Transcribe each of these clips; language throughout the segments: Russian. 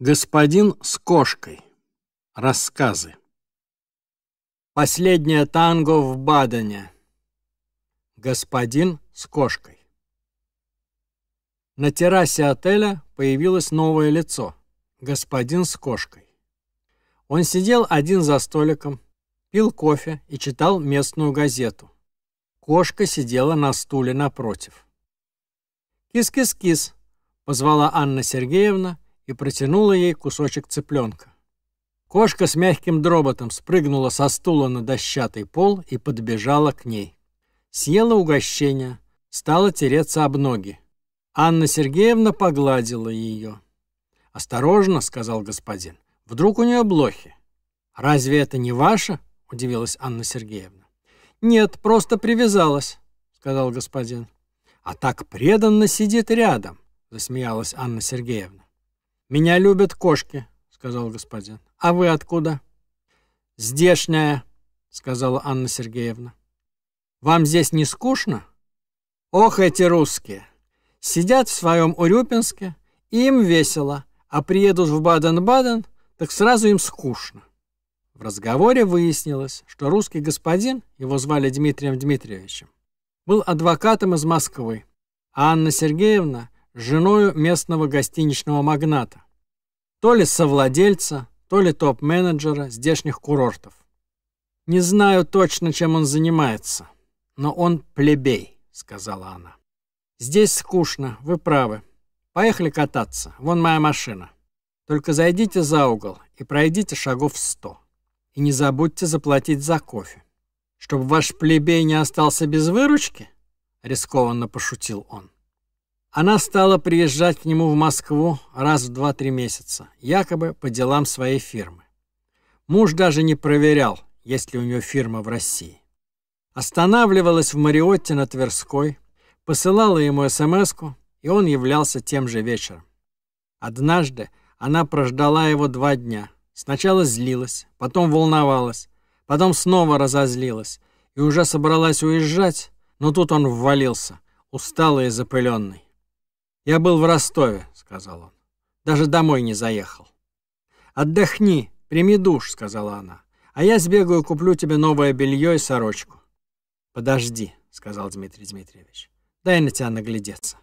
Господин с кошкой. Рассказы. Последнее танго в Бадене. Господин с кошкой. На террасе отеля появилось новое лицо. Господин с кошкой. Он сидел один за столиком, пил кофе и читал местную газету. Кошка сидела на стуле напротив. «Кис-кис-кис», — позвала Анна Сергеевна, — и протянула ей кусочек цыпленка. Кошка с мягким дроботом спрыгнула со стула на дощатый пол и подбежала к ней. Съела угощение, стала тереться об ноги. Анна Сергеевна погладила ее. «Осторожно», — сказал господин, — «вдруг у нее блохи». «Разве это не ваша?» — удивилась Анна Сергеевна. «Нет, просто привязалась», — сказал господин. «А так преданно сидит рядом», — засмеялась Анна Сергеевна. «Меня любят кошки», — сказал господин. «А вы откуда?» «Здешняя», — сказала Анна Сергеевна. «Вам здесь не скучно?» «Ох, эти русские! Сидят в своем Урюпинске, и им весело, а приедут в Баден-Баден, так сразу им скучно». В разговоре выяснилось, что русский господин, его звали Дмитрием Дмитриевичем, был адвокатом из Москвы, а Анна Сергеевна – женою местного гостиничного магната. То ли совладельца, то ли топ-менеджера здешних курортов. Не знаю точно, чем он занимается, но он плебей, сказала она. Здесь скучно, вы правы. Поехали кататься, вон моя машина. Только зайдите за угол и пройдите шагов сто. И не забудьте заплатить за кофе. Чтобы ваш плебей не остался без выручки? Рискованно пошутил он. Она стала приезжать к нему в Москву раз в два-три месяца, якобы по делам своей фирмы. Муж даже не проверял, есть ли у нее фирма в России. Останавливалась в Мариотте на Тверской, посылала ему смс и он являлся тем же вечером. Однажды она прождала его два дня. Сначала злилась, потом волновалась, потом снова разозлилась и уже собралась уезжать, но тут он ввалился, усталый и запыленный. «Я был в Ростове», — сказал он. «Даже домой не заехал». «Отдохни, прими душ», — сказала она. «А я сбегаю, куплю тебе новое белье и сорочку». «Подожди», — сказал Дмитрий Дмитриевич. «Дай на тебя наглядеться».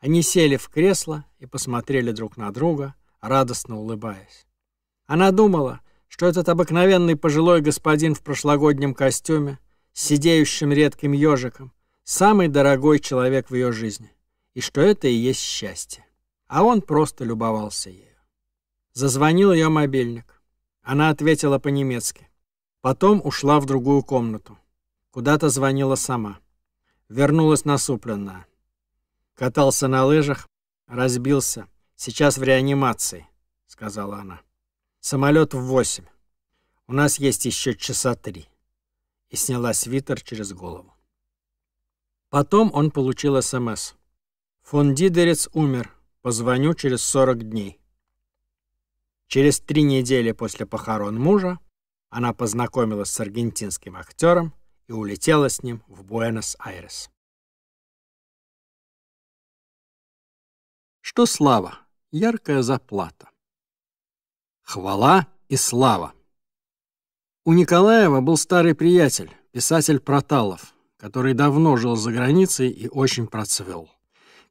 Они сели в кресло и посмотрели друг на друга, радостно улыбаясь. Она думала, что этот обыкновенный пожилой господин в прошлогоднем костюме, с сидеющим редким ежиком, самый дорогой человек в ее жизни и что это и есть счастье. А он просто любовался ею. Зазвонил ее мобильник. Она ответила по-немецки. Потом ушла в другую комнату. Куда-то звонила сама. Вернулась насупленная. Катался на лыжах, разбился. Сейчас в реанимации, сказала она. Самолет в восемь. У нас есть еще часа три. И сняла свитер через голову. Потом он получил СМС. Фон Дидерец умер. Позвоню через 40 дней. Через три недели после похорон мужа она познакомилась с аргентинским актером и улетела с ним в Буэнос-Айрес. Что слава? Яркая заплата. Хвала и слава. У Николаева был старый приятель, писатель Проталов, который давно жил за границей и очень процвел.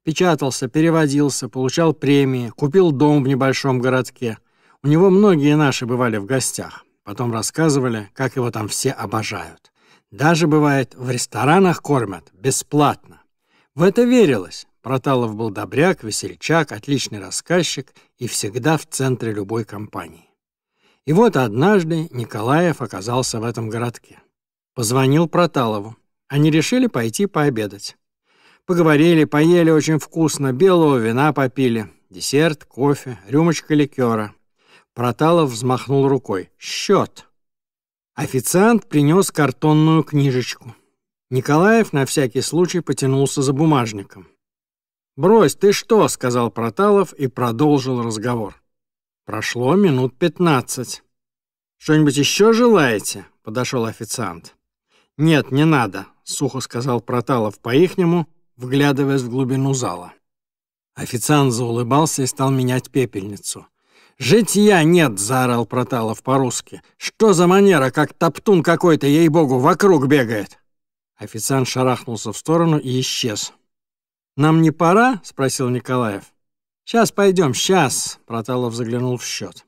Печатался, переводился, получал премии, купил дом в небольшом городке. У него многие наши бывали в гостях. Потом рассказывали, как его там все обожают. Даже, бывает, в ресторанах кормят бесплатно. В это верилось. Проталов был добряк, весельчак, отличный рассказчик и всегда в центре любой компании. И вот однажды Николаев оказался в этом городке. Позвонил Проталову. Они решили пойти пообедать. Поговорили, поели очень вкусно, белого вина попили, десерт, кофе, рюмочка ликера. Проталов взмахнул рукой. «Счет!» Официант принес картонную книжечку. Николаев на всякий случай потянулся за бумажником. «Брось, ты что?» — сказал Проталов и продолжил разговор. Прошло минут пятнадцать. «Что-нибудь еще желаете?» — подошел официант. «Нет, не надо», — сухо сказал Проталов по-ихнему вглядываясь в глубину зала. Официант заулыбался и стал менять пепельницу. «Житья нет!» — заорал Проталов по-русски. «Что за манера, как топтун какой-то, ей-богу, вокруг бегает!» Официант шарахнулся в сторону и исчез. «Нам не пора?» — спросил Николаев. «Сейчас пойдем, сейчас!» — Проталов заглянул в счет.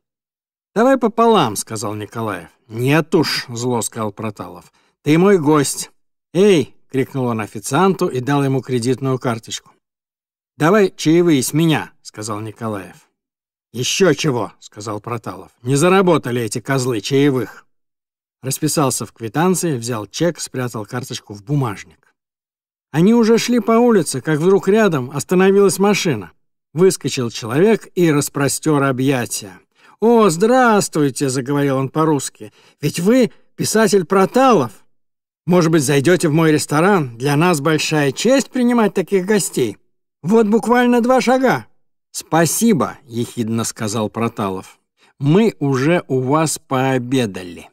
«Давай пополам», — сказал Николаев. «Нет уж», — зло сказал Проталов. «Ты мой гость. Эй, крикнул он официанту и дал ему кредитную карточку. Давай чаевые с меня, сказал Николаев. Еще чего, сказал Проталов. Не заработали эти козлы чаевых. Расписался в квитанции, взял чек, спрятал карточку в бумажник. Они уже шли по улице, как вдруг рядом остановилась машина. Выскочил человек и распростер объятия. «О, здравствуйте!» — заговорил он по-русски. «Ведь вы писатель Проталов!» Может быть, зайдете в мой ресторан? Для нас большая честь принимать таких гостей. Вот буквально два шага». «Спасибо», — ехидно сказал Проталов. «Мы уже у вас пообедали».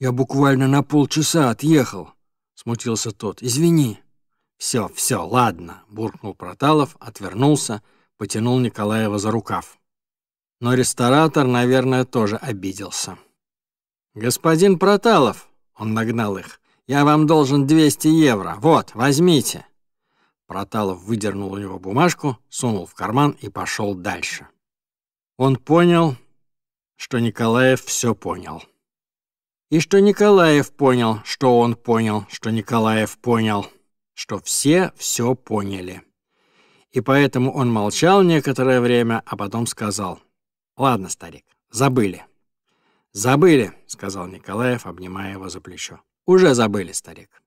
«Я буквально на полчаса отъехал», — смутился тот. «Извини». «Все, все, ладно», — буркнул Проталов, отвернулся, потянул Николаева за рукав. Но ресторатор, наверное, тоже обиделся. «Господин Проталов», — он нагнал их, я вам должен 200 евро. Вот, возьмите». Проталов выдернул у него бумажку, сунул в карман и пошел дальше. Он понял, что Николаев все понял. И что Николаев понял, что он понял, что Николаев понял, что все все поняли. И поэтому он молчал некоторое время, а потом сказал, «Ладно, старик, забыли». «Забыли», — сказал Николаев, обнимая его за плечо. Уже забыли, старик.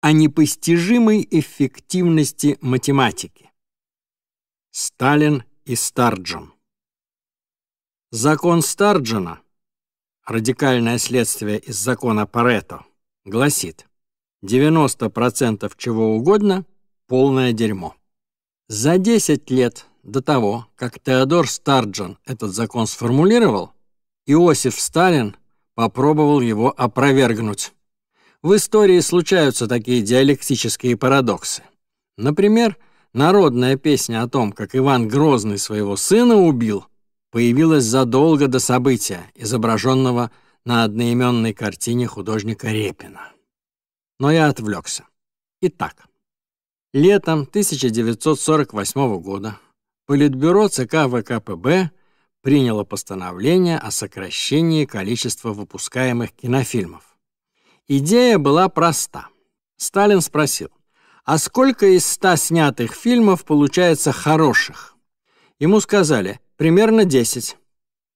О непостижимой эффективности математики. Сталин и Старджон. Закон Старджона, радикальное следствие из закона Парето, гласит 90% чего угодно – полное дерьмо. За 10 лет до того, как Теодор Старджон этот закон сформулировал, Иосиф Сталин попробовал его опровергнуть. В истории случаются такие диалектические парадоксы. Например, народная песня о том, как Иван Грозный своего сына убил, появилась задолго до события, изображенного на одноименной картине художника Репина. Но я отвлекся. Итак, летом 1948 года Политбюро ЦК ВКПБ приняло постановление о сокращении количества выпускаемых кинофильмов. Идея была проста. Сталин спросил, а сколько из ста снятых фильмов получается хороших? Ему сказали, примерно 10.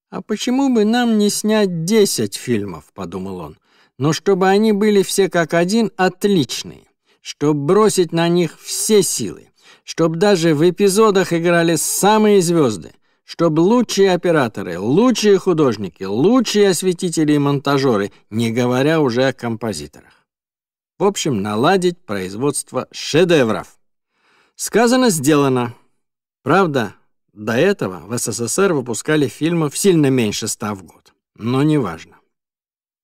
«А почему бы нам не снять 10 фильмов?» — подумал он. «Но чтобы они были все как один отличные, чтобы бросить на них все силы, чтобы даже в эпизодах играли самые звезды, чтобы лучшие операторы, лучшие художники, лучшие осветители и монтажеры, не говоря уже о композиторах. В общем, наладить производство шедевров. Сказано, сделано. Правда, до этого в СССР выпускали фильмов сильно меньше ста в год, но неважно.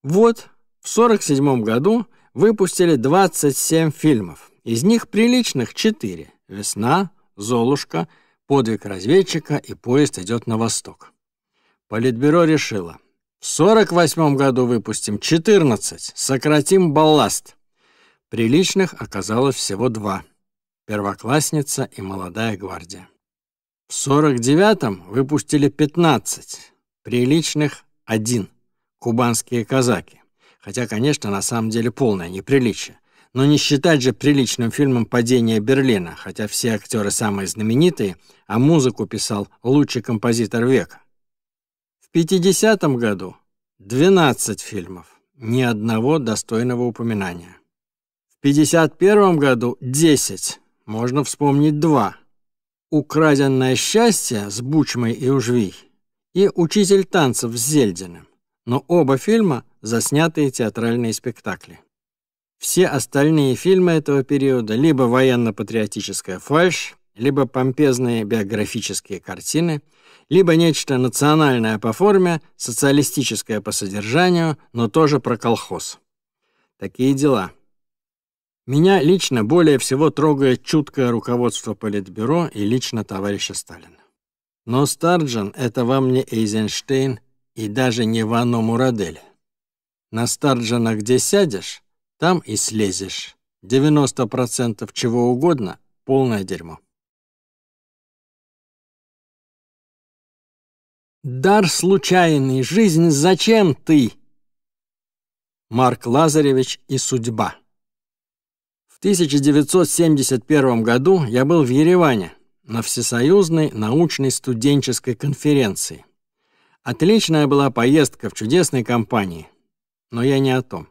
Вот, в 1947 году выпустили 27 фильмов, из них приличных 4 «Весна», «Золушка», «Золушка», Подвиг разведчика, и поезд идет на восток. Политбюро решило. В 48 году выпустим 14, сократим балласт. Приличных оказалось всего два. Первоклассница и молодая гвардия. В 49-м выпустили 15, приличных — один, кубанские казаки. Хотя, конечно, на самом деле полное неприличие но не считать же приличным фильмом «Падение Берлина», хотя все актеры самые знаменитые, а музыку писал лучший композитор века. В 50 году 12 фильмов, ни одного достойного упоминания. В 51 году 10, можно вспомнить два. «Украденное счастье» с Бучмой и Ужвий и «Учитель танцев» с Зельдиным, но оба фильма – заснятые театральные спектакли. Все остальные фильмы этого периода либо военно-патриотическая фальшь, либо помпезные биографические картины, либо нечто национальное по форме, социалистическое по содержанию, но тоже про колхоз. Такие дела. Меня лично более всего трогает чуткое руководство Политбюро и лично товарища Сталина. Но Старджин — это вам не Эйзенштейн и даже не Вано Мурадель. На Старджина где сядешь, там и слезешь. 90% чего угодно — полное дерьмо. Дар случайный, жизнь зачем ты? Марк Лазаревич и судьба. В 1971 году я был в Ереване на Всесоюзной научной студенческой конференции. Отличная была поездка в чудесной компании, но я не о том.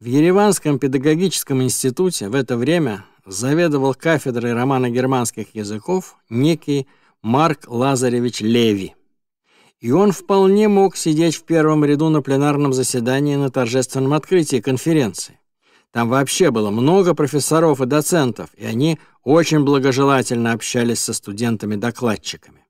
В Ереванском педагогическом институте в это время заведовал кафедрой романо-германских языков некий Марк Лазаревич Леви. И он вполне мог сидеть в первом ряду на пленарном заседании на торжественном открытии конференции. Там вообще было много профессоров и доцентов, и они очень благожелательно общались со студентами-докладчиками.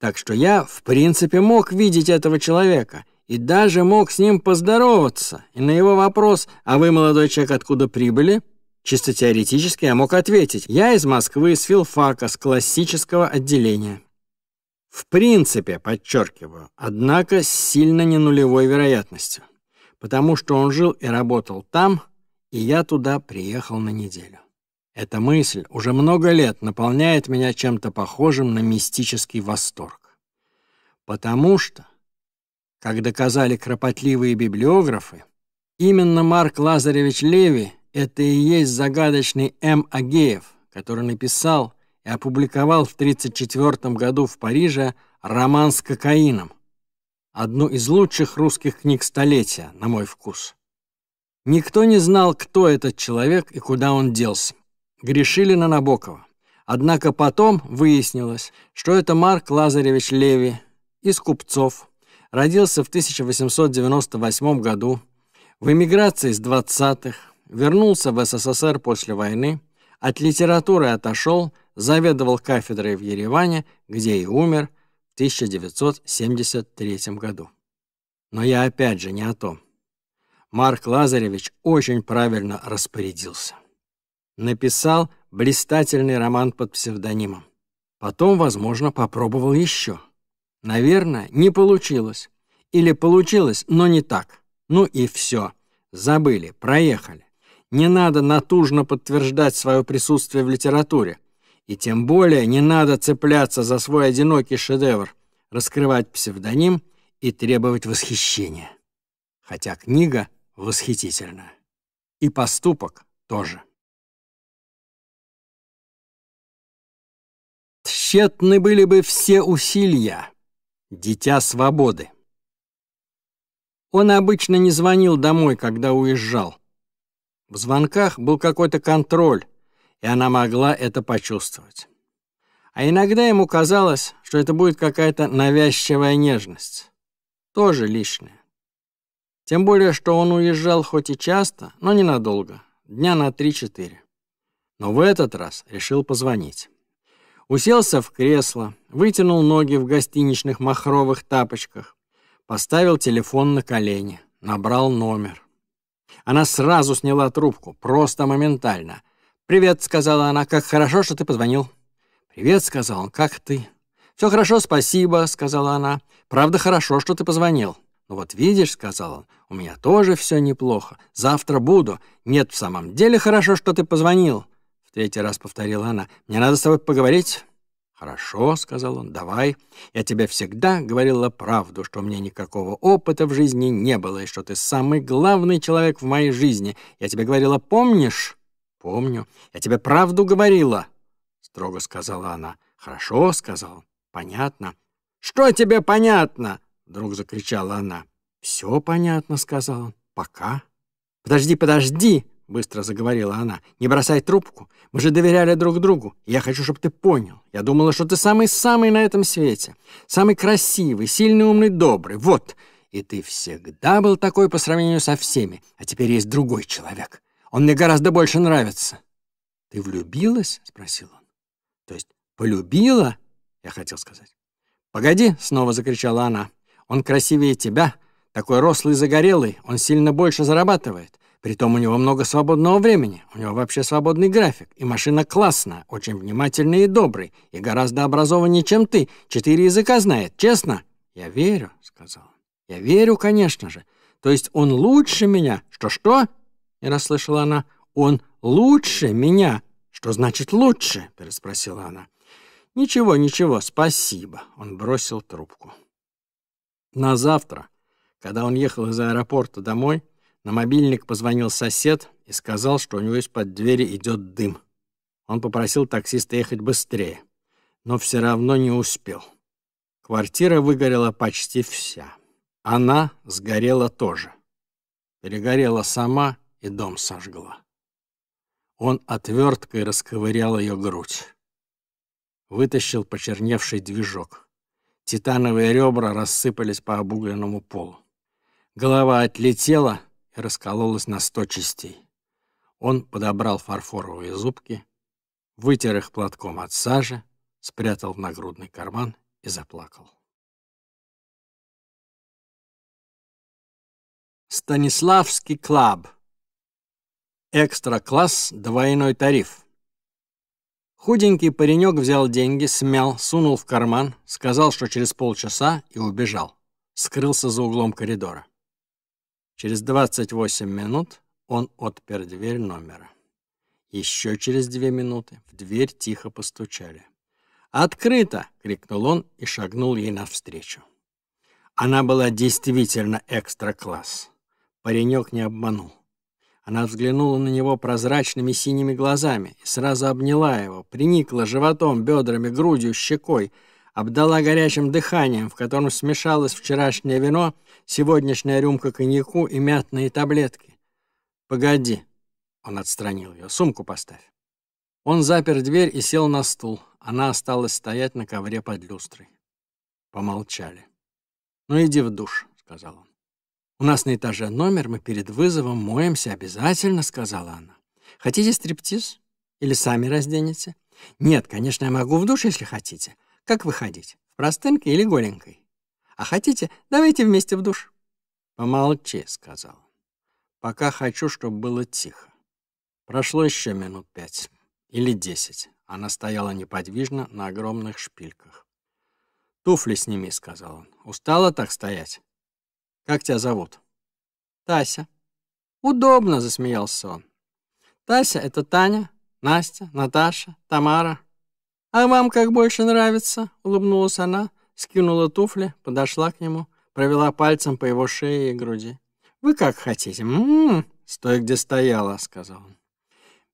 Так что я, в принципе, мог видеть этого человека и даже мог с ним поздороваться. И на его вопрос «А вы, молодой человек, откуда прибыли?» Чисто теоретически я мог ответить «Я из Москвы, с филфака, с классического отделения». В принципе, подчеркиваю, однако с сильно не нулевой вероятностью, потому что он жил и работал там, и я туда приехал на неделю. Эта мысль уже много лет наполняет меня чем-то похожим на мистический восторг. Потому что как доказали кропотливые библиографы, именно Марк Лазаревич Леви — это и есть загадочный М. Агеев, который написал и опубликовал в 1934 году в Париже роман с кокаином, одну из лучших русских книг столетия, на мой вкус. Никто не знал, кто этот человек и куда он делся. Грешили на Набокова. Однако потом выяснилось, что это Марк Лазаревич Леви из Купцов – Родился в 1898 году, в эмиграции с 20-х, вернулся в СССР после войны, от литературы отошел, заведовал кафедрой в Ереване, где и умер в 1973 году. Но я опять же не о том. Марк Лазаревич очень правильно распорядился. Написал блистательный роман под псевдонимом. Потом, возможно, попробовал еще. Наверное, не получилось. Или получилось, но не так. Ну и все. Забыли, проехали. Не надо натужно подтверждать свое присутствие в литературе. И тем более не надо цепляться за свой одинокий шедевр, раскрывать псевдоним и требовать восхищения. Хотя книга восхитительна. И поступок тоже. Тщетны были бы все усилия, Дитя свободы. Он обычно не звонил домой, когда уезжал. В звонках был какой-то контроль, и она могла это почувствовать. А иногда ему казалось, что это будет какая-то навязчивая нежность. Тоже лишняя. Тем более, что он уезжал хоть и часто, но ненадолго, дня на 3-4. Но в этот раз решил позвонить. Уселся в кресло, вытянул ноги в гостиничных махровых тапочках, поставил телефон на колени, набрал номер. Она сразу сняла трубку, просто моментально. «Привет», — сказала она, — «как хорошо, что ты позвонил». «Привет», — сказал он, — «как ты?» «Все хорошо, спасибо», — сказала она. «Правда, хорошо, что ты позвонил». «Ну вот видишь», — сказал он, — «у меня тоже все неплохо. Завтра буду. Нет, в самом деле хорошо, что ты позвонил» третий раз повторила она. «Мне надо с тобой поговорить». «Хорошо», — сказал он, — «давай. Я тебе всегда говорила правду, что у меня никакого опыта в жизни не было, и что ты самый главный человек в моей жизни. Я тебе говорила, помнишь?» «Помню. Я тебе правду говорила», — строго сказала она. «Хорошо», — сказал он, — «понятно». «Что тебе понятно?» — вдруг закричала она. «Все понятно», — сказал он, — «пока». «Подожди, подожди!» быстро заговорила она. «Не бросай трубку. Мы же доверяли друг другу. Я хочу, чтобы ты понял. Я думала, что ты самый-самый на этом свете. Самый красивый, сильный, умный, добрый. Вот. И ты всегда был такой по сравнению со всеми. А теперь есть другой человек. Он мне гораздо больше нравится». «Ты влюбилась?» — спросил он. «То есть полюбила?» — я хотел сказать. «Погоди!» — снова закричала она. «Он красивее тебя, такой рослый загорелый, он сильно больше зарабатывает. Притом у него много свободного времени, у него вообще свободный график, и машина классная, очень внимательный и добрый, и гораздо образованнее, чем ты, четыре языка знает, честно?» «Я верю», — сказал «Я верю, конечно же. То есть он лучше меня. Что-что?» — не расслышала она. «Он лучше меня». «Что значит лучше?» — переспросила она. «Ничего, ничего, спасибо», — он бросил трубку. На завтра, когда он ехал из аэропорта домой, на мобильник позвонил сосед и сказал, что у него из-под двери идет дым. Он попросил таксиста ехать быстрее, но все равно не успел. Квартира выгорела почти вся. Она сгорела тоже. Перегорела сама и дом сожгла. Он отверткой расковырял ее грудь. Вытащил почерневший движок. Титановые ребра рассыпались по обугленному полу. Голова отлетела — и раскололась на сто частей. Он подобрал фарфоровые зубки, вытер их платком от сажи, спрятал в нагрудный карман и заплакал. Станиславский клаб. Экстра-класс, двойной тариф. Худенький паренек взял деньги, смял, сунул в карман, сказал, что через полчаса, и убежал. Скрылся за углом коридора. Через 28 минут он отпер дверь номера. Еще через две минуты в дверь тихо постучали. «Открыто!» — крикнул он и шагнул ей навстречу. Она была действительно экстра-класс. Паренек не обманул. Она взглянула на него прозрачными синими глазами и сразу обняла его, приникла животом, бедрами, грудью, щекой — обдала горячим дыханием, в котором смешалось вчерашнее вино, сегодняшняя рюмка коньяку и мятные таблетки. «Погоди», — он отстранил ее, — «сумку поставь». Он запер дверь и сел на стул. Она осталась стоять на ковре под люстрой. Помолчали. «Ну, иди в душ», — сказал он. «У нас на этаже номер, мы перед вызовом моемся обязательно», — сказала она. «Хотите стриптиз? Или сами разденете?» «Нет, конечно, я могу в душ, если хотите. Как выходить? В простынке или голенькой? А хотите, давайте вместе в душ». «Помолчи», — сказал. «Пока хочу, чтобы было тихо». Прошло еще минут пять или десять. Она стояла неподвижно на огромных шпильках. «Туфли сними», — сказал он. «Устала так стоять?» «Как тебя зовут?» «Тася». «Удобно», — засмеялся он. «Тася — это Таня, Настя, Наташа, Тамара, «А вам как больше нравится?» — улыбнулась она, скинула туфли, подошла к нему, провела пальцем по его шее и груди. «Вы как хотите. М -м -м. «Стой, где стояла», — сказал он.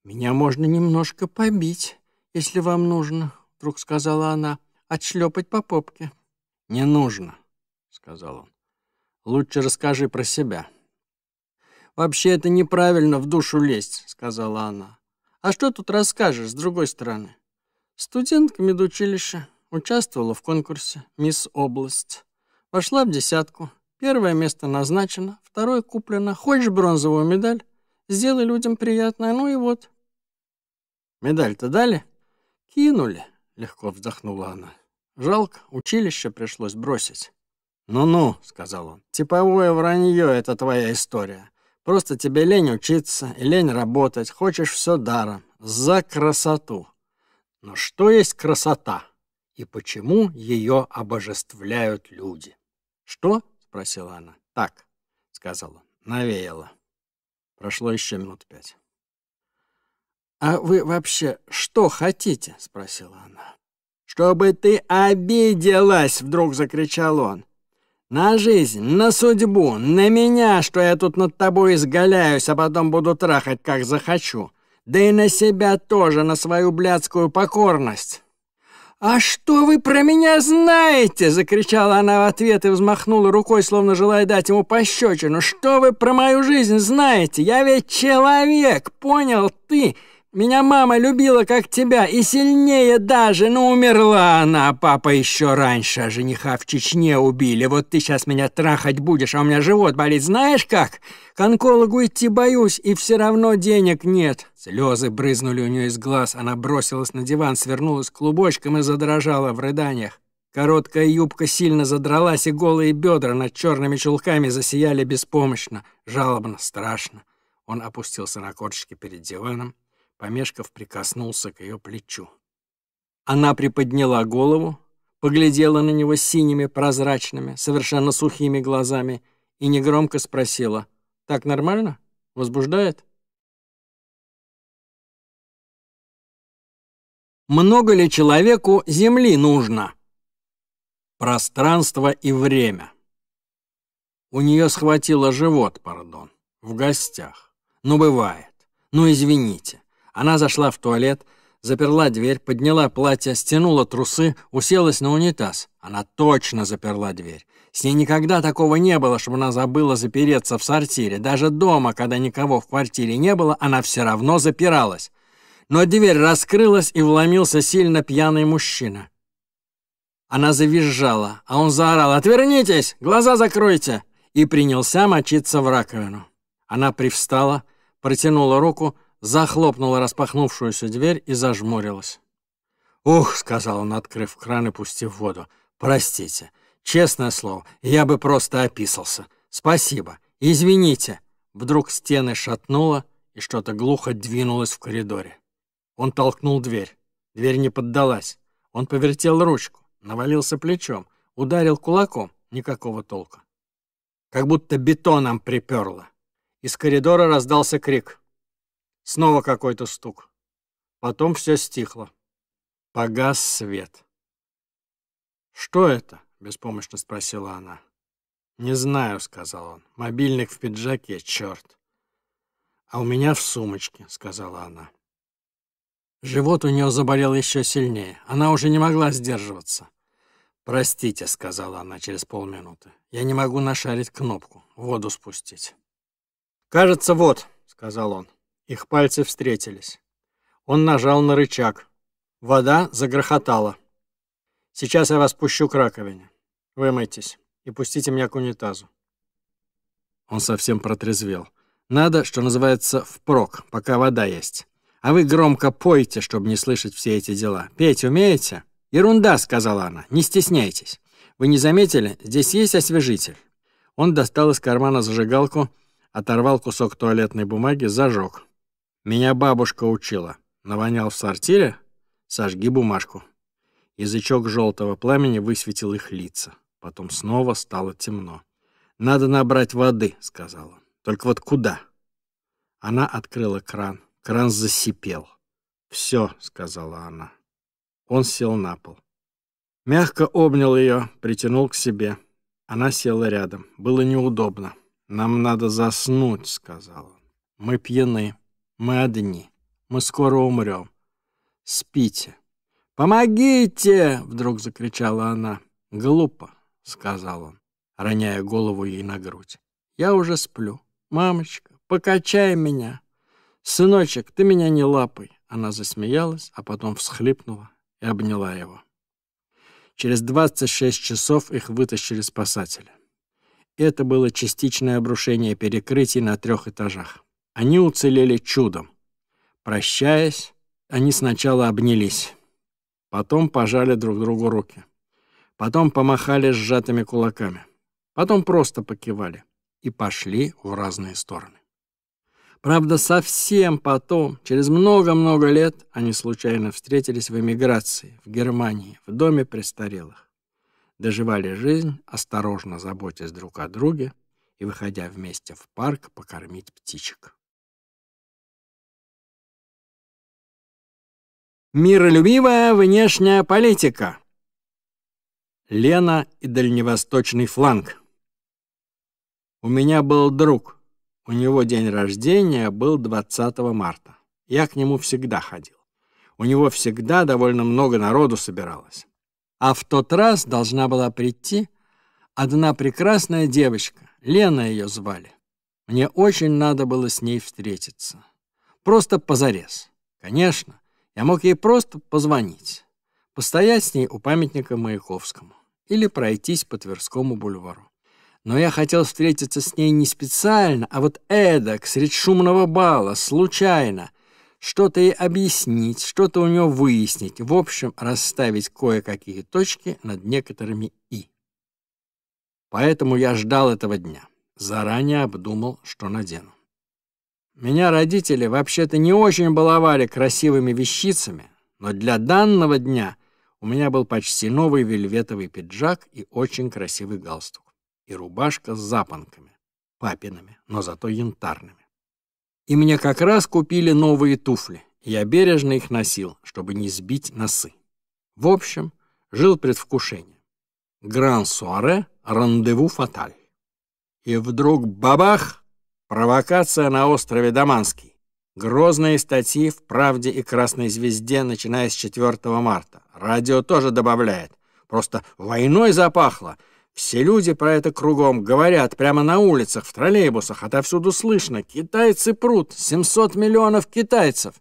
«Меня можно немножко побить, если вам нужно», — вдруг сказала она, — «отшлепать по попке». «Не нужно», — сказал он. «Лучше расскажи про себя». «Вообще это неправильно в душу лезть», — сказала она. «А что тут расскажешь с другой стороны?» Студентка медучилища, участвовала в конкурсе «Мисс Область». Вошла в десятку. Первое место назначено, второе куплено. Хочешь бронзовую медаль? Сделай людям приятное, ну и вот. Медаль-то дали? Кинули, легко вздохнула она. Жалко, училище пришлось бросить. «Ну-ну», — сказал он, — «типовое вранье — это твоя история. Просто тебе лень учиться и лень работать, хочешь все даром, за красоту». Но что есть красота и почему ее обожествляют люди? «Что?» — спросила она. «Так», — сказала, — навеяла. Прошло еще минут пять. «А вы вообще что хотите?» — спросила она. «Чтобы ты обиделась!» — вдруг закричал он. «На жизнь, на судьбу, на меня, что я тут над тобой изгаляюсь, а потом буду трахать, как захочу. Да и на себя тоже, на свою блядскую покорность. «А что вы про меня знаете?» — закричала она в ответ и взмахнула рукой, словно желая дать ему пощечину. «Что вы про мою жизнь знаете? Я ведь человек, понял ты? Меня мама любила, как тебя, и сильнее даже, но умерла она, папа еще раньше. Жениха в Чечне убили. Вот ты сейчас меня трахать будешь, а у меня живот болит. Знаешь как? К онкологу идти боюсь, и все равно денег нет». Слезы брызнули у нее из глаз. Она бросилась на диван, свернулась клубочком и задрожала в рыданиях. Короткая юбка сильно задралась, и голые бедра над черными чулками засияли беспомощно, жалобно, страшно. Он опустился на корточки перед диваном, Помешков прикоснулся к ее плечу. Она приподняла голову, поглядела на него синими, прозрачными, совершенно сухими глазами и негромко спросила «Так нормально? Возбуждает?» Много ли человеку земли нужно? Пространство и время. У нее схватило живот, пардон, в гостях. Ну, бывает. Ну, извините. Она зашла в туалет, заперла дверь, подняла платье, стянула трусы, уселась на унитаз. Она точно заперла дверь. С ней никогда такого не было, чтобы она забыла запереться в сортире. Даже дома, когда никого в квартире не было, она все равно запиралась. Но дверь раскрылась, и вломился сильно пьяный мужчина. Она завизжала, а он заорал «Отвернитесь! Глаза закройте!» и принялся мочиться в раковину. Она привстала, протянула руку, захлопнула распахнувшуюся дверь и зажмурилась. «Ух», — сказал он, открыв кран и пустив воду, — «простите, честное слово, я бы просто описался. Спасибо, извините». Вдруг стены шатнуло, и что-то глухо двинулось в коридоре. Он толкнул дверь. Дверь не поддалась. Он повертел ручку, навалился плечом, ударил кулаком. Никакого толка. Как будто бетоном приперло. Из коридора раздался крик. Снова какой-то стук. Потом все стихло. Погас свет. «Что это?» — беспомощно спросила она. «Не знаю», — сказал он. «Мобильник в пиджаке, черт!» «А у меня в сумочке», — сказала она. Живот у нее заболел еще сильнее. Она уже не могла сдерживаться. «Простите», — сказала она через полминуты. «Я не могу нашарить кнопку, воду спустить». «Кажется, вот», — сказал он. Их пальцы встретились. Он нажал на рычаг. Вода загрохотала. «Сейчас я вас пущу к раковине. Вымойтесь и пустите меня к унитазу». Он совсем протрезвел. «Надо, что называется, впрок, пока вода есть. А вы громко пойте, чтобы не слышать все эти дела. Петь умеете?» «Ерунда», — сказала она, — «не стесняйтесь. Вы не заметили? Здесь есть освежитель». Он достал из кармана зажигалку, оторвал кусок туалетной бумаги, зажег. Меня бабушка учила. Навонял в сортире? Сожги бумажку. Язычок желтого пламени высветил их лица. Потом снова стало темно. «Надо набрать воды», — сказала. «Только вот куда?» Она открыла кран. Кран засипел. «Все», — сказала она. Он сел на пол. Мягко обнял ее, притянул к себе. Она села рядом. Было неудобно. «Нам надо заснуть», — сказала. «Мы пьяны». Мы одни. Мы скоро умрем. Спите. «Помогите!» — вдруг закричала она. «Глупо», — сказал он, роняя голову ей на грудь. «Я уже сплю. Мамочка, покачай меня!» «Сыночек, ты меня не лапай!» Она засмеялась, а потом всхлипнула и обняла его. Через 26 часов их вытащили спасатели. Это было частичное обрушение перекрытий на трех этажах. Они уцелели чудом. Прощаясь, они сначала обнялись, потом пожали друг другу руки, потом помахали сжатыми кулаками, потом просто покивали и пошли в разные стороны. Правда, совсем потом, через много-много лет, они случайно встретились в эмиграции, в Германии, в доме престарелых. Доживали жизнь, осторожно заботясь друг о друге и выходя вместе в парк покормить птичек. Миролюбивая внешняя политика. Лена и дальневосточный фланг. У меня был друг. У него день рождения был 20 марта. Я к нему всегда ходил. У него всегда довольно много народу собиралось. А в тот раз должна была прийти одна прекрасная девочка. Лена ее звали. Мне очень надо было с ней встретиться. Просто позарез. Конечно, я мог ей просто позвонить, постоять с ней у памятника Маяковскому или пройтись по Тверскому бульвару. Но я хотел встретиться с ней не специально, а вот эдак, средь шумного бала, случайно. Что-то ей объяснить, что-то у нее выяснить. В общем, расставить кое-какие точки над некоторыми «и». Поэтому я ждал этого дня. Заранее обдумал, что надену. Меня родители вообще-то не очень баловали красивыми вещицами, но для данного дня у меня был почти новый вельветовый пиджак и очень красивый галстук. И рубашка с запонками, папинами, но зато янтарными. И мне как раз купили новые туфли. Я бережно их носил, чтобы не сбить носы. В общем, жил предвкушение. Гран-суаре, рандеву фаталь. И вдруг бабах! Провокация на острове Даманский. Грозные статьи в «Правде» и «Красной звезде», начиная с 4 марта. Радио тоже добавляет. Просто войной запахло. Все люди про это кругом говорят, прямо на улицах, в троллейбусах, отовсюду слышно. Китайцы прут, 700 миллионов китайцев.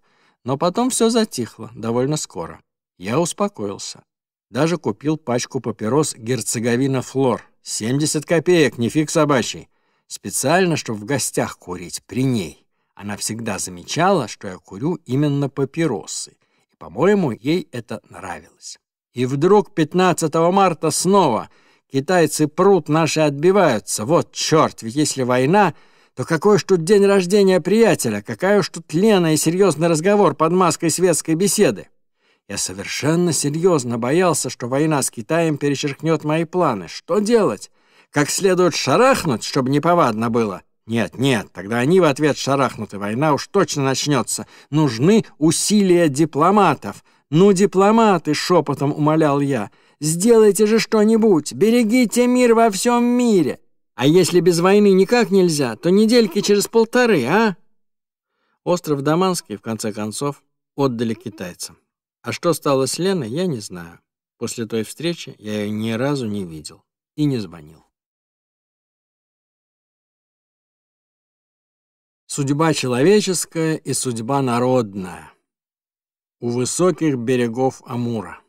Но потом все затихло, довольно скоро. Я успокоился. Даже купил пачку папирос «Герцеговина Флор». 70 копеек, не фиг собачий. Специально, чтобы в гостях курить при ней. Она всегда замечала, что я курю именно папиросы. И, по-моему, ей это нравилось. И вдруг 15 марта снова китайцы прут, наши отбиваются. Вот черт, ведь если война, то какой ж тут день рождения приятеля, какая уж тут Лена и серьезный разговор под маской светской беседы. Я совершенно серьезно боялся, что война с Китаем перечеркнет мои планы. Что делать? Как следует шарахнуть, чтобы неповадно было? Нет, нет, тогда они в ответ шарахнут, и война уж точно начнется. Нужны усилия дипломатов. «Ну, дипломаты!» — шепотом умолял я. «Сделайте же что-нибудь! Берегите мир во всем мире! А если без войны никак нельзя, то недельки через полторы, а?» Остров Даманский, в конце концов, отдали китайцам. А что стало с Леной, я не знаю. После той встречи я ее ни разу не видел и не звонил. Судьба человеческая и судьба народная. У высоких берегов Амура.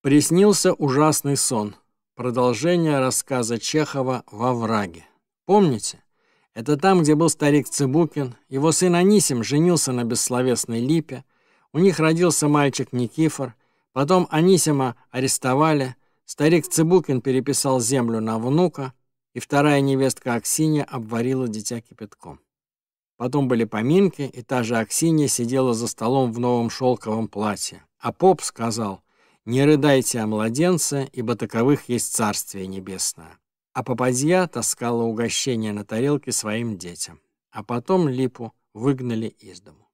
Приснился ужасный сон. Продолжение рассказа Чехова во враге. Помните? Это там, где был старик Цыбукин, его сын Анисим женился на бессловесной Липе, у них родился мальчик Никифор, потом Анисима арестовали, старик Цыбукин переписал землю на внука, и вторая невестка Аксинья обварила дитя кипятком. Потом были поминки, и та же Аксинья сидела за столом в новом шелковом платье. А поп сказал, «Не рыдайте о младенце, ибо таковых есть Царствие Небесное». А попадья таскала угощение на тарелке своим детям. А потом Липу выгнали из дому.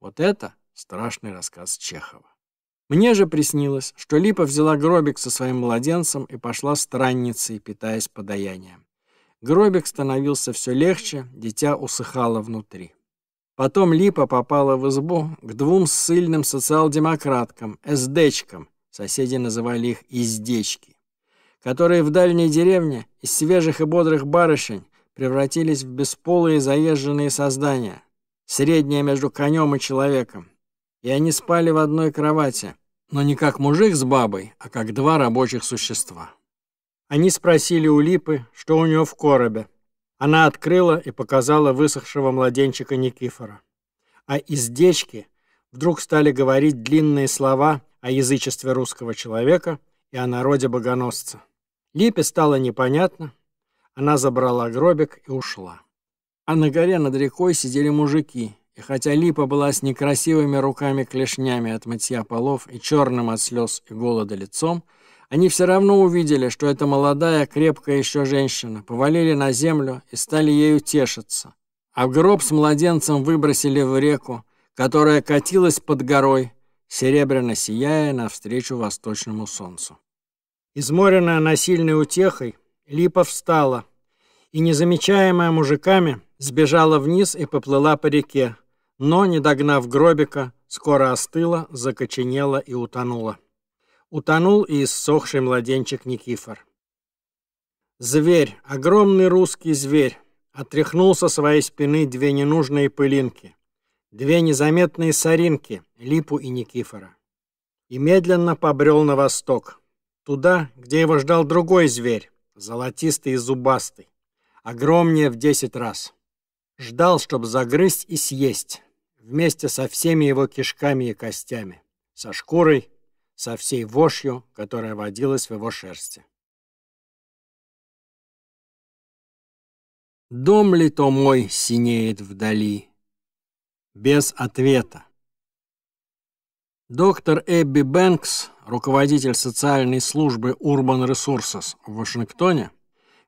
Вот это страшный рассказ Чехова. Мне же приснилось, что Липа взяла гробик со своим младенцем и пошла странницей, питаясь подаянием. Гробик становился все легче, дитя усыхало внутри. Потом Липа попала в избу к двум ссыльным социал-демократкам, эсдечкам, соседи называли их «издечки», которые в дальней деревне из свежих и бодрых барышень превратились в бесполые заезженные создания, среднее между конем и человеком. И они спали в одной кровати, но не как мужик с бабой, а как два рабочих существа. Они спросили у Липы, что у нее в коробе. Она открыла и показала высохшего младенчика Никифора. А из дечки вдруг стали говорить длинные слова о язычестве русского человека и о народе богоносца. Липе стало непонятно. Она забрала гробик и ушла. А на горе над рекой сидели мужики, и хотя Липа была с некрасивыми руками-клешнями от мытья полов и черным от слез и голода лицом, они все равно увидели, что это молодая, крепкая еще женщина, повалили на землю и стали ею тешиться. А гроб с младенцем выбросили в реку, которая катилась под горой, серебряно сияя навстречу восточному солнцу. Изморенная насильной утехой, Липа встала и, незамечаемая мужиками, сбежала вниз и поплыла по реке, но, не догнав гробика, скоро остыла, закоченела и утонула утонул и иссохший младенчик Никифор. Зверь, огромный русский зверь, отряхнул со своей спины две ненужные пылинки, две незаметные соринки, Липу и Никифора, и медленно побрел на восток, туда, где его ждал другой зверь, золотистый и зубастый, огромнее в десять раз. Ждал, чтобы загрызть и съесть, вместе со всеми его кишками и костями, со шкурой со всей вошью, которая водилась в его шерсти. Дом ли то мой синеет вдали? Без ответа. Доктор Эбби Бэнкс, руководитель социальной службы Urban Resources в Вашингтоне,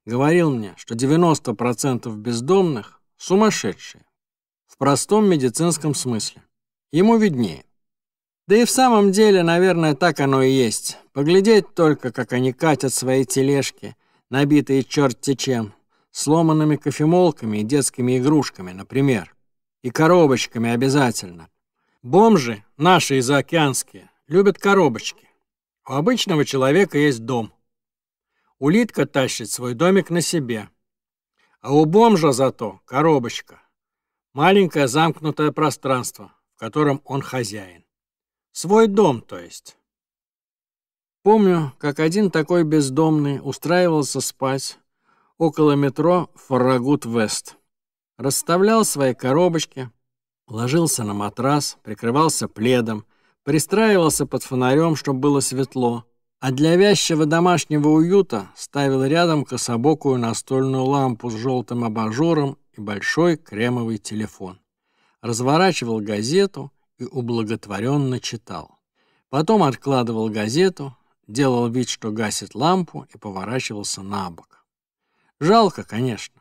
говорил мне, что 90% бездомных – сумасшедшие. В простом медицинском смысле. Ему виднее. Да и в самом деле, наверное, так оно и есть. Поглядеть только, как они катят свои тележки, набитые черт чем, сломанными кофемолками и детскими игрушками, например. И коробочками обязательно. Бомжи, наши изоокеанские, любят коробочки. У обычного человека есть дом. Улитка тащит свой домик на себе. А у бомжа зато коробочка. Маленькое замкнутое пространство, в котором он хозяин. Свой дом, то есть. Помню, как один такой бездомный устраивался спать около метро Фаррагут-Вест. Расставлял свои коробочки, ложился на матрас, прикрывался пледом, пристраивался под фонарем, чтобы было светло, а для вязчего домашнего уюта ставил рядом кособокую настольную лампу с желтым абажуром и большой кремовый телефон. Разворачивал газету — и ублаготворенно читал. Потом откладывал газету, делал вид, что гасит лампу и поворачивался на бок. Жалко, конечно.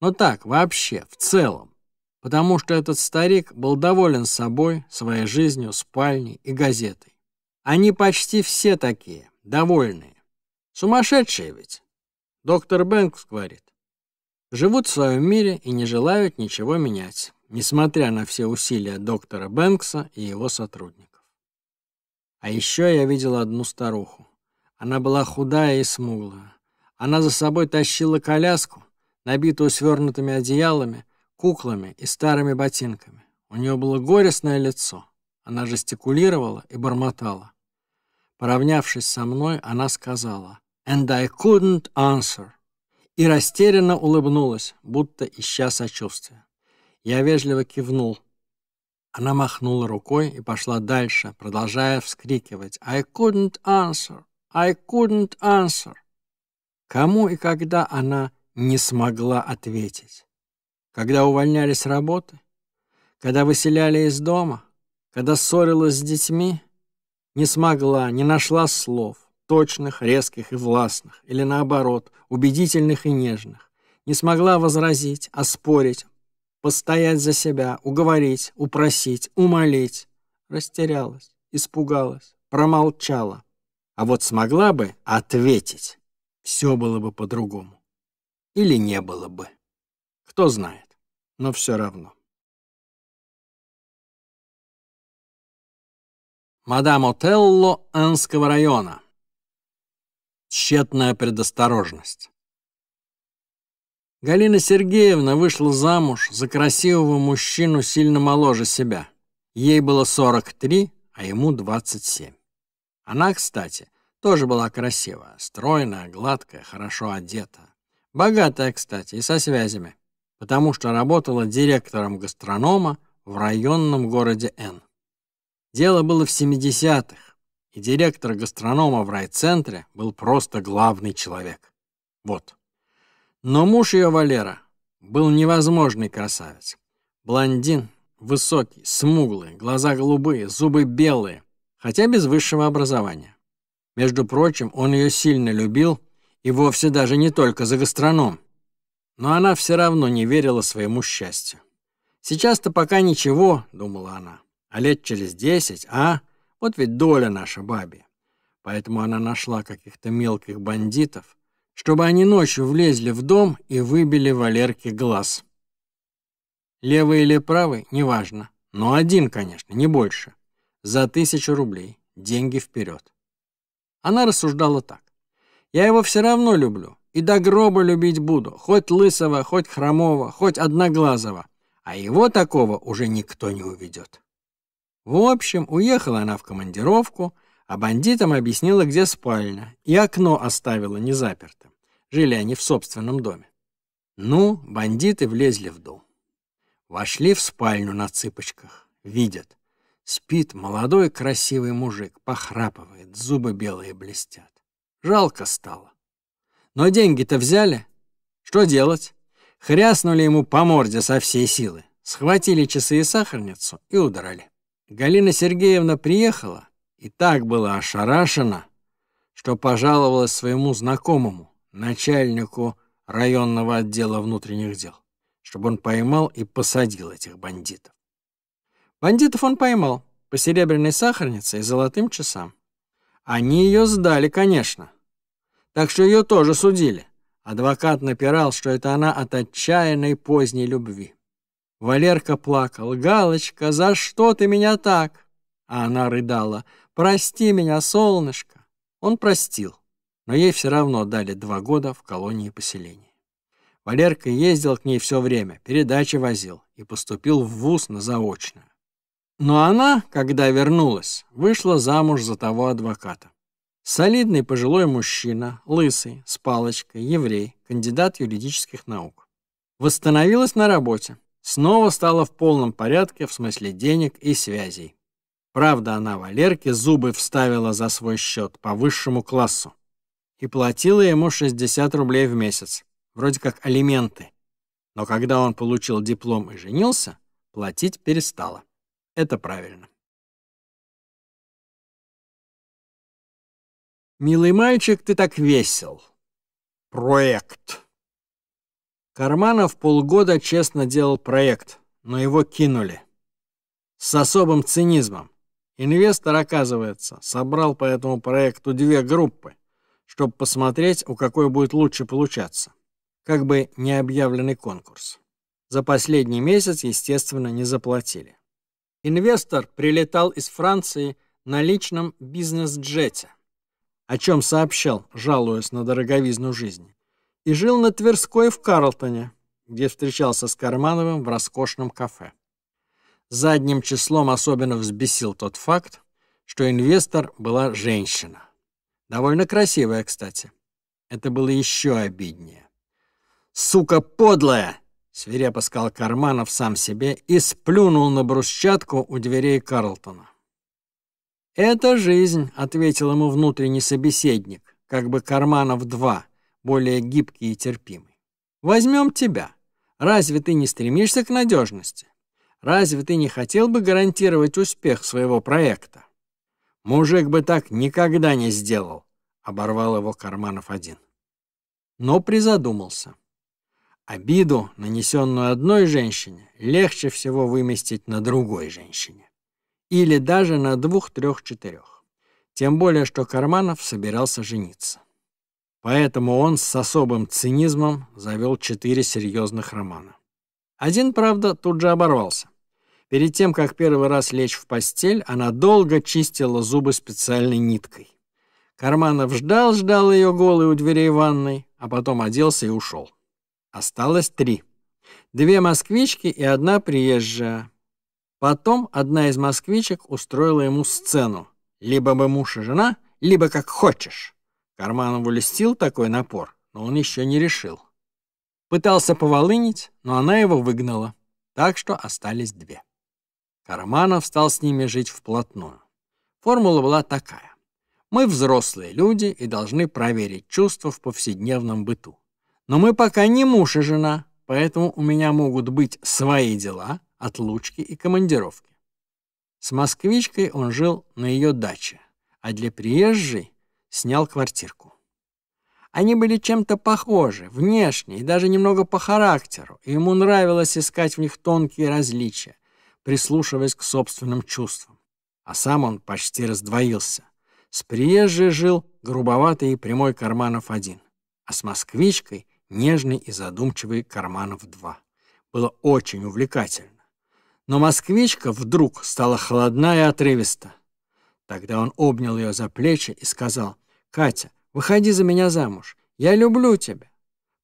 Но так, вообще, в целом. Потому что этот старик был доволен собой, своей жизнью, спальней и газетой. Они почти все такие, довольные. Сумасшедшие ведь. Доктор Бэнкс говорит. Живут в своем мире и не желают ничего менять несмотря на все усилия доктора Бэнкса и его сотрудников. А еще я видела одну старуху. Она была худая и смуглая. Она за собой тащила коляску, набитую свернутыми одеялами, куклами и старыми ботинками. У нее было горестное лицо. Она жестикулировала и бормотала. Поравнявшись со мной, она сказала «And I couldn't answer» и растерянно улыбнулась, будто ища сочувствия. Я вежливо кивнул. Она махнула рукой и пошла дальше, продолжая вскрикивать «I couldn't answer! I couldn't answer!» Кому и когда она не смогла ответить? Когда увольнялись с работы? Когда выселяли из дома? Когда ссорилась с детьми? Не смогла, не нашла слов, точных, резких и властных, или наоборот, убедительных и нежных. Не смогла возразить, оспорить, Постоять за себя, уговорить, упросить, умолить. Растерялась, испугалась, промолчала. А вот смогла бы ответить, все было бы по-другому. Или не было бы. Кто знает, но все равно. Мадам Отелло Энского района. Тщетная предосторожность. Галина Сергеевна вышла замуж за красивого мужчину сильно моложе себя. Ей было 43, а ему 27. Она, кстати, тоже была красива, стройная, гладкая, хорошо одета. Богатая, кстати, и со связями, потому что работала директором гастронома в районном городе Н. Дело было в 70-х, и директор гастронома в райцентре был просто главный человек. Вот. Но муж ее, Валера, был невозможный красавец. Блондин, высокий, смуглый, глаза голубые, зубы белые, хотя без высшего образования. Между прочим, он ее сильно любил и вовсе даже не только за гастроном. Но она все равно не верила своему счастью. «Сейчас-то пока ничего», — думала она, — «а лет через десять, а? Вот ведь доля наша бабе». Поэтому она нашла каких-то мелких бандитов — чтобы они ночью влезли в дом и выбили Валерке глаз. Левый или правый, неважно, но один, конечно, не больше. За тысячу рублей, деньги вперед. Она рассуждала так. «Я его все равно люблю, и до гроба любить буду, хоть лысого, хоть хромого, хоть одноглазого, а его такого уже никто не уведет». В общем, уехала она в командировку, а бандитам объяснила, где спальня, и окно оставила незапертым. Жили они в собственном доме. Ну, бандиты влезли в дом. Вошли в спальню на цыпочках. Видят. Спит молодой красивый мужик, похрапывает, зубы белые блестят. Жалко стало. Но деньги-то взяли. Что делать? Хряснули ему по морде со всей силы. Схватили часы и сахарницу и удрали. Галина Сергеевна приехала и так была ошарашена, что пожаловалась своему знакомому начальнику районного отдела внутренних дел, чтобы он поймал и посадил этих бандитов. Бандитов он поймал по серебряной сахарнице и золотым часам. Они ее сдали, конечно. Так что ее тоже судили. Адвокат напирал, что это она от отчаянной поздней любви. Валерка плакал. «Галочка, за что ты меня так?» А она рыдала. «Прости меня, солнышко». Он простил но ей все равно дали два года в колонии поселения. Валерка ездил к ней все время, передачи возил и поступил в вуз на заочную. Но она, когда вернулась, вышла замуж за того адвоката. Солидный пожилой мужчина, лысый, с палочкой, еврей, кандидат юридических наук. Восстановилась на работе. Снова стала в полном порядке в смысле денег и связей. Правда, она Валерке зубы вставила за свой счет по высшему классу и платила ему 60 рублей в месяц, вроде как алименты. Но когда он получил диплом и женился, платить перестала. Это правильно. «Милый мальчик, ты так весел». Проект. Карманов полгода честно делал проект, но его кинули. С особым цинизмом. Инвестор, оказывается, собрал по этому проекту две группы чтобы посмотреть, у какой будет лучше получаться. Как бы необъявленный конкурс. За последний месяц, естественно, не заплатили. Инвестор прилетал из Франции на личном бизнес-джете, о чем сообщал, жалуясь на дороговизну жизни, и жил на Тверской в Карлтоне, где встречался с Кармановым в роскошном кафе. Задним числом особенно взбесил тот факт, что инвестор была женщина. Довольно красивая, кстати. Это было еще обиднее. «Сука подлая!» — свирепо сказал Карманов сам себе и сплюнул на брусчатку у дверей Карлтона. «Это жизнь», — ответил ему внутренний собеседник, как бы карманов два, более гибкий и терпимый. «Возьмем тебя. Разве ты не стремишься к надежности? Разве ты не хотел бы гарантировать успех своего проекта?» Мужик бы так никогда не сделал, оборвал его Карманов один. Но призадумался. Обиду, нанесенную одной женщине, легче всего выместить на другой женщине. Или даже на двух, трех, четырех. Тем более, что Карманов собирался жениться. Поэтому он с особым цинизмом завел четыре серьезных романа. Один, правда, тут же оборвался. Перед тем, как первый раз лечь в постель, она долго чистила зубы специальной ниткой. Карманов ждал-ждал ее голой у дверей ванной, а потом оделся и ушел. Осталось три. Две москвички и одна приезжая. Потом одна из москвичек устроила ему сцену. Либо бы муж и жена, либо как хочешь. Карманов листил такой напор, но он еще не решил. Пытался поволынить, но она его выгнала. Так что остались две. Карманов стал с ними жить вплотную. Формула была такая. Мы взрослые люди и должны проверить чувства в повседневном быту. Но мы пока не муж и жена, поэтому у меня могут быть свои дела, отлучки и командировки. С москвичкой он жил на ее даче, а для приезжей снял квартирку. Они были чем-то похожи, внешне и даже немного по характеру, и ему нравилось искать в них тонкие различия прислушиваясь к собственным чувствам. А сам он почти раздвоился. С приезжей жил грубоватый и прямой Карманов один, а с москвичкой нежный и задумчивый Карманов два. Было очень увлекательно. Но москвичка вдруг стала холодна и отрывиста. Тогда он обнял ее за плечи и сказал, «Катя, выходи за меня замуж. Я люблю тебя.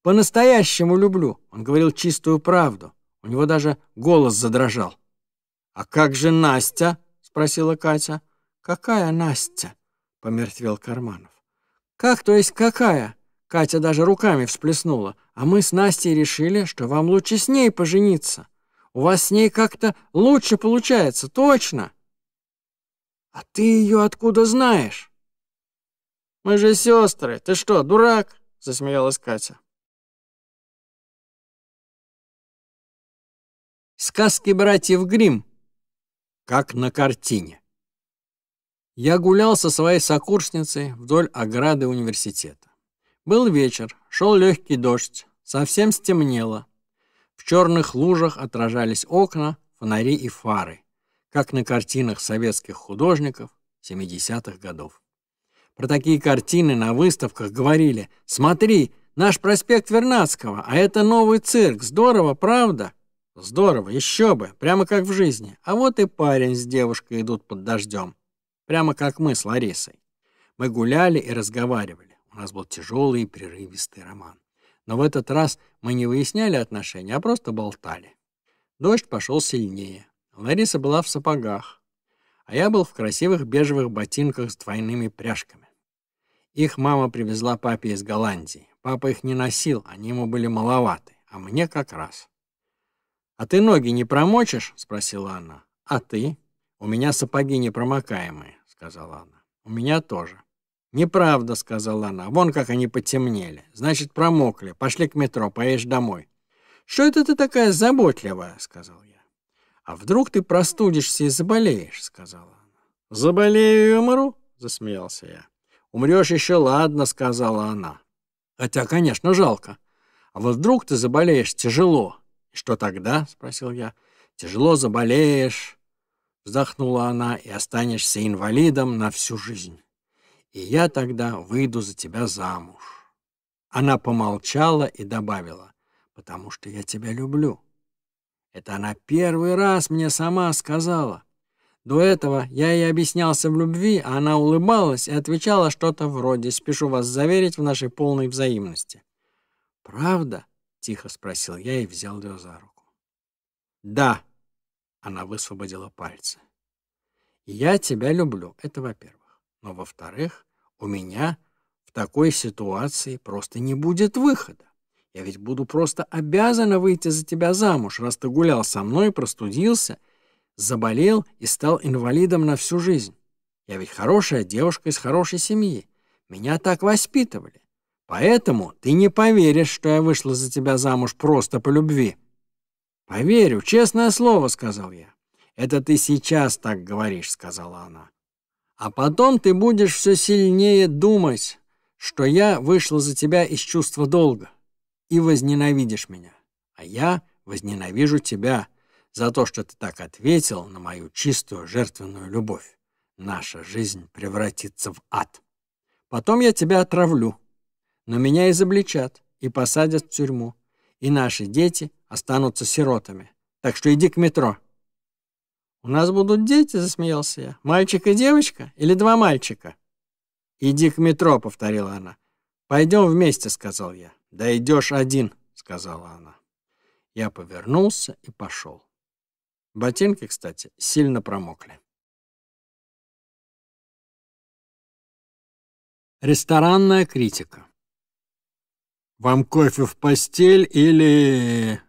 По-настоящему люблю». Он говорил чистую правду. У него даже голос задрожал. «А как же Настя?» — спросила Катя. «Какая Настя?» — помертвел Карманов. «Как, то есть какая?» Катя даже руками всплеснула. «А мы с Настей решили, что вам лучше с ней пожениться. У вас с ней как-то лучше получается, точно!» «А ты ее откуда знаешь?» «Мы же сестры, ты что, дурак?» — засмеялась Катя. Сказки братьев Гримм как на картине. Я гулял со своей сокурсницей вдоль ограды университета. Был вечер, шел легкий дождь, совсем стемнело. В черных лужах отражались окна, фонари и фары, как на картинах советских художников 70-х годов. Про такие картины на выставках говорили «Смотри, наш проспект Вернадского, а это новый цирк, здорово, правда?» Здорово, еще бы, прямо как в жизни. А вот и парень с девушкой идут под дождем. Прямо как мы с Ларисой. Мы гуляли и разговаривали. У нас был тяжелый и прерывистый роман. Но в этот раз мы не выясняли отношения, а просто болтали. Дождь пошел сильнее. Лариса была в сапогах, а я был в красивых бежевых ботинках с двойными пряжками. Их мама привезла папе из Голландии. Папа их не носил, они ему были маловаты, а мне как раз. «А ты ноги не промочишь?» — спросила она. «А ты?» «У меня сапоги непромокаемые», — сказала она. «У меня тоже». «Неправда», — сказала она. «Вон как они потемнели. Значит, промокли. Пошли к метро, поешь домой». «Что это ты такая заботливая?» — сказал я. «А вдруг ты простудишься и заболеешь?» — сказала она. «Заболею и умру?» — засмеялся я. «Умрешь еще, ладно», — сказала она. «Хотя, конечно, жалко. А вот вдруг ты заболеешь тяжело, «Что тогда?» — спросил я. «Тяжело заболеешь», — вздохнула она, — «и останешься инвалидом на всю жизнь. И я тогда выйду за тебя замуж». Она помолчала и добавила, «Потому что я тебя люблю». Это она первый раз мне сама сказала. До этого я ей объяснялся в любви, а она улыбалась и отвечала что-то вроде «Спешу вас заверить в нашей полной взаимности». «Правда?» Тихо спросил я и взял ее за руку. «Да!» — она высвободила пальцы. «Я тебя люблю, это во-первых. Но во-вторых, у меня в такой ситуации просто не будет выхода. Я ведь буду просто обязана выйти за тебя замуж, раз ты гулял со мной, простудился, заболел и стал инвалидом на всю жизнь. Я ведь хорошая девушка из хорошей семьи. Меня так воспитывали. Поэтому ты не поверишь, что я вышла за тебя замуж просто по любви. Поверю, честное слово, сказал я. Это ты сейчас так говоришь, сказала она. А потом ты будешь все сильнее думать, что я вышла за тебя из чувства долга, и возненавидишь меня. А я возненавижу тебя за то, что ты так ответил на мою чистую жертвенную любовь. Наша жизнь превратится в ад. Потом я тебя отравлю, но меня изобличат и посадят в тюрьму, и наши дети останутся сиротами. Так что иди к метро». «У нас будут дети?» — засмеялся я. «Мальчик и девочка? Или два мальчика?» «Иди к метро», — повторила она. «Пойдем вместе», — сказал я. «Да идешь один», — сказала она. Я повернулся и пошел. Ботинки, кстати, сильно промокли. Ресторанная критика вам кофе в постель или...»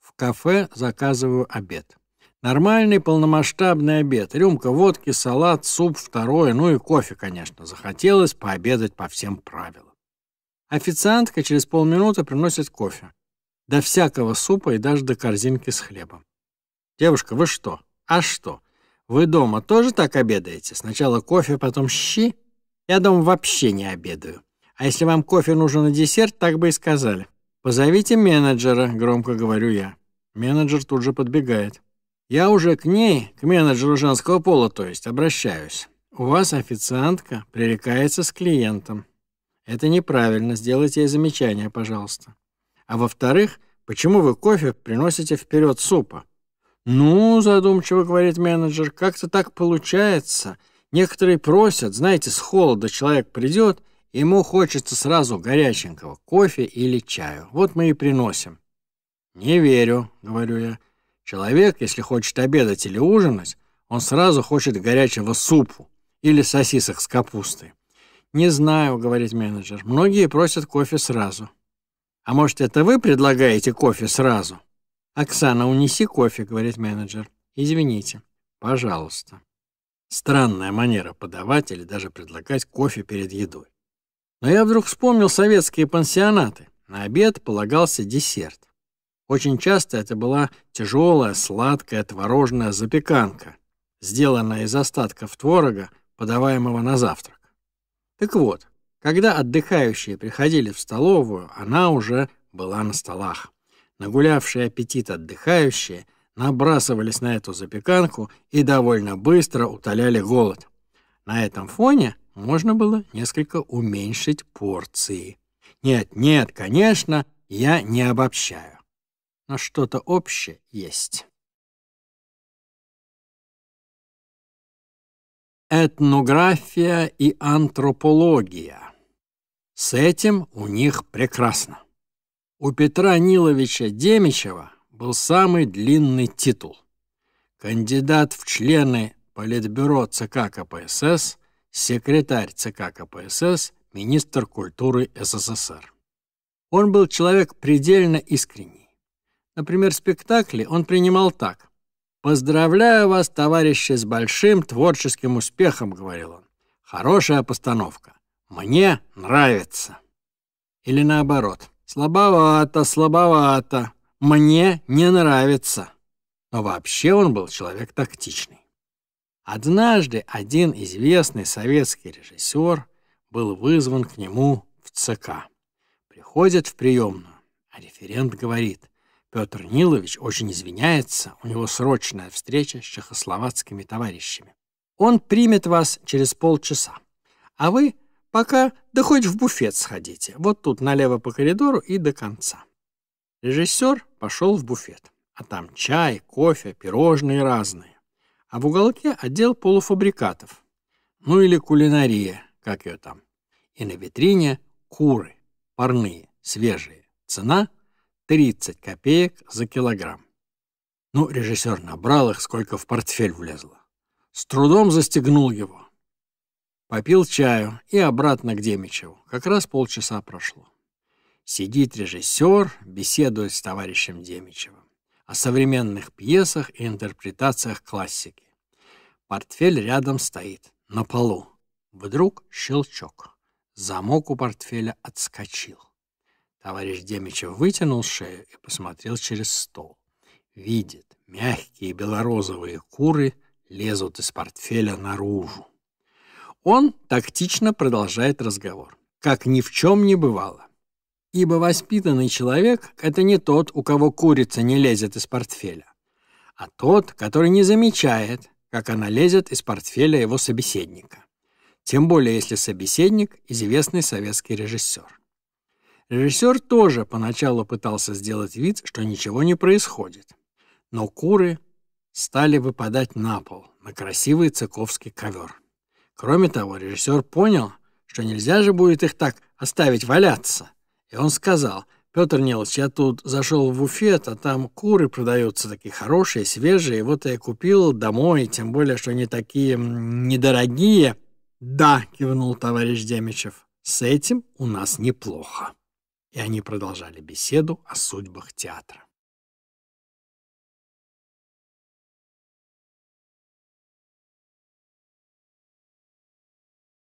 В кафе заказываю обед. Нормальный полномасштабный обед. Рюмка водки, салат, суп, второе, ну и кофе, конечно. Захотелось пообедать по всем правилам. Официантка через полминуты приносит кофе. До всякого супа и даже до корзинки с хлебом. «Девушка, вы что? А что? Вы дома тоже так обедаете? Сначала кофе, потом щи? Я дома вообще не обедаю. А если вам кофе нужен на десерт, так бы и сказали. «Позовите менеджера», — громко говорю я. Менеджер тут же подбегает. «Я уже к ней, к менеджеру женского пола, то есть, обращаюсь. У вас официантка пререкается с клиентом. Это неправильно, сделайте ей замечание, пожалуйста. А во-вторых, почему вы кофе приносите вперед супа?» «Ну, — задумчиво говорит менеджер, — как-то так получается. Некоторые просят, знаете, с холода человек придет — Ему хочется сразу горяченького, кофе или чаю. Вот мы и приносим. «Не верю», — говорю я. «Человек, если хочет обедать или ужинать, он сразу хочет горячего супу или сосисок с капустой». «Не знаю», — говорит менеджер. «Многие просят кофе сразу». «А может, это вы предлагаете кофе сразу?» «Оксана, унеси кофе», — говорит менеджер. «Извините». «Пожалуйста». Странная манера подавать или даже предлагать кофе перед едой. Но я вдруг вспомнил советские пансионаты. На обед полагался десерт. Очень часто это была тяжелая, сладкая творожная запеканка, сделанная из остатков творога, подаваемого на завтрак. Так вот, когда отдыхающие приходили в столовую, она уже была на столах. Нагулявшие аппетит отдыхающие набрасывались на эту запеканку и довольно быстро утоляли голод. На этом фоне можно было несколько уменьшить порции. Нет, нет, конечно, я не обобщаю. Но что-то общее есть. Этнография и антропология. С этим у них прекрасно. У Петра Ниловича Демичева был самый длинный титул. Кандидат в члены Политбюро ЦК КПСС секретарь ЦК КПСС, министр культуры СССР. Он был человек предельно искренний. Например, спектакли он принимал так. «Поздравляю вас, товарищи, с большим творческим успехом», — говорил он. «Хорошая постановка. Мне нравится». Или наоборот. «Слабовато, слабовато. Мне не нравится». Но вообще он был человек тактичный. Однажды один известный советский режиссер был вызван к нему в ЦК. Приходит в приемную, а референт говорит, Петр Нилович очень извиняется, у него срочная встреча с чехословацкими товарищами. Он примет вас через полчаса, а вы пока да хоть в буфет сходите, вот тут налево по коридору и до конца. Режиссер пошел в буфет, а там чай, кофе, пирожные разные а в уголке отдел полуфабрикатов. Ну или кулинария, как ее там. И на витрине куры, парные, свежие. Цена 30 копеек за килограмм. Ну, режиссер набрал их, сколько в портфель влезло. С трудом застегнул его. Попил чаю и обратно к Демичеву. Как раз полчаса прошло. Сидит режиссер, беседует с товарищем Демичевым о современных пьесах и интерпретациях классики. Портфель рядом стоит, на полу. Вдруг щелчок. Замок у портфеля отскочил. Товарищ Демичев вытянул шею и посмотрел через стол. Видит, мягкие белорозовые куры лезут из портфеля наружу. Он тактично продолжает разговор. Как ни в чем не бывало. Ибо воспитанный человек — это не тот, у кого курица не лезет из портфеля, а тот, который не замечает, как она лезет из портфеля его собеседника. Тем более, если собеседник — известный советский режиссер. Режиссер тоже поначалу пытался сделать вид, что ничего не происходит. Но куры стали выпадать на пол, на красивый цыковский ковер. Кроме того, режиссер понял, что нельзя же будет их так оставить валяться. И он сказал, «Петр Нилович, я тут зашел в буфет, а там куры продаются такие хорошие, свежие, вот я купил домой, тем более, что они такие недорогие». «Да», — кивнул товарищ Демичев, — «с этим у нас неплохо». И они продолжали беседу о судьбах театра.